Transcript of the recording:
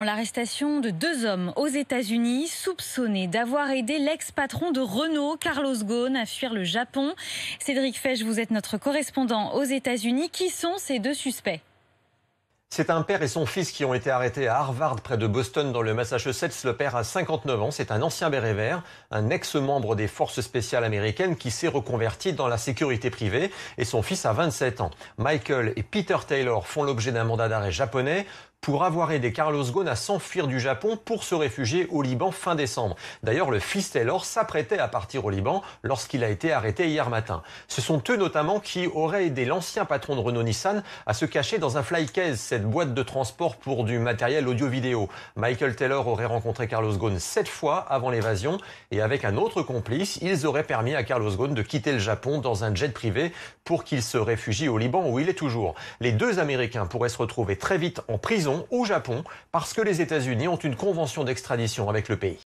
L'arrestation de deux hommes aux États-Unis soupçonnés d'avoir aidé l'ex-patron de Renault, Carlos Ghosn, à fuir le Japon. Cédric Fesch, vous êtes notre correspondant aux États-Unis. Qui sont ces deux suspects c'est un père et son fils qui ont été arrêtés à Harvard, près de Boston, dans le Massachusetts. Le père a 59 ans. C'est un ancien béret vert, un ex-membre des forces spéciales américaines qui s'est reconverti dans la sécurité privée et son fils a 27 ans. Michael et Peter Taylor font l'objet d'un mandat d'arrêt japonais pour avoir aidé Carlos Ghosn à s'enfuir du Japon pour se réfugier au Liban fin décembre. D'ailleurs, le fils Taylor s'apprêtait à partir au Liban lorsqu'il a été arrêté hier matin. Ce sont eux notamment qui auraient aidé l'ancien patron de Renault-Nissan à se cacher dans un flycase, cette boîte de transport pour du matériel audio-vidéo. Michael Taylor aurait rencontré Carlos Ghosn sept fois avant l'évasion et avec un autre complice, ils auraient permis à Carlos Ghosn de quitter le Japon dans un jet privé pour qu'il se réfugie au Liban où il est toujours. Les deux Américains pourraient se retrouver très vite en prison au Japon parce que les États-Unis ont une convention d'extradition avec le pays.